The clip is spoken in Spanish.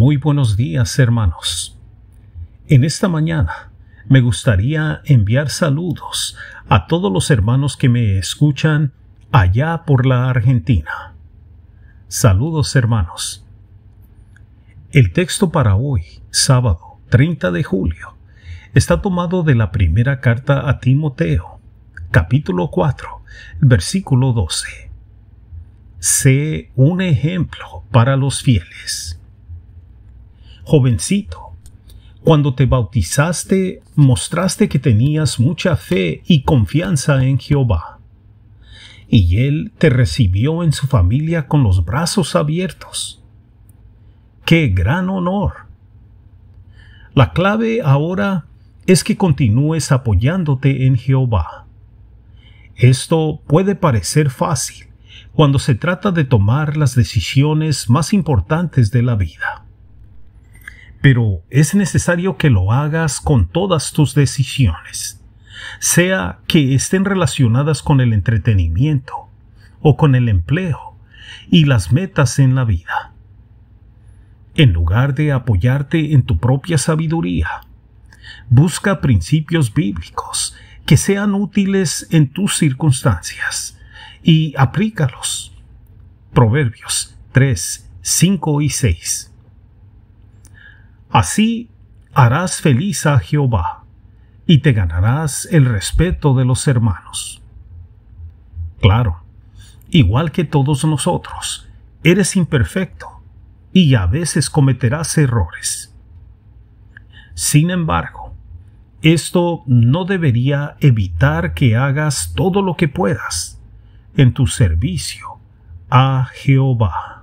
Muy buenos días hermanos. En esta mañana me gustaría enviar saludos a todos los hermanos que me escuchan allá por la Argentina. Saludos hermanos. El texto para hoy, sábado 30 de julio, está tomado de la primera carta a Timoteo, capítulo 4, versículo 12. Sé un ejemplo para los fieles. Jovencito, cuando te bautizaste, mostraste que tenías mucha fe y confianza en Jehová. Y Él te recibió en su familia con los brazos abiertos. ¡Qué gran honor! La clave ahora es que continúes apoyándote en Jehová. Esto puede parecer fácil cuando se trata de tomar las decisiones más importantes de la vida pero es necesario que lo hagas con todas tus decisiones, sea que estén relacionadas con el entretenimiento o con el empleo y las metas en la vida. En lugar de apoyarte en tu propia sabiduría, busca principios bíblicos que sean útiles en tus circunstancias y aplícalos. Proverbios 3, 5 y 6. Así harás feliz a Jehová, y te ganarás el respeto de los hermanos. Claro, igual que todos nosotros, eres imperfecto y a veces cometerás errores. Sin embargo, esto no debería evitar que hagas todo lo que puedas en tu servicio a Jehová.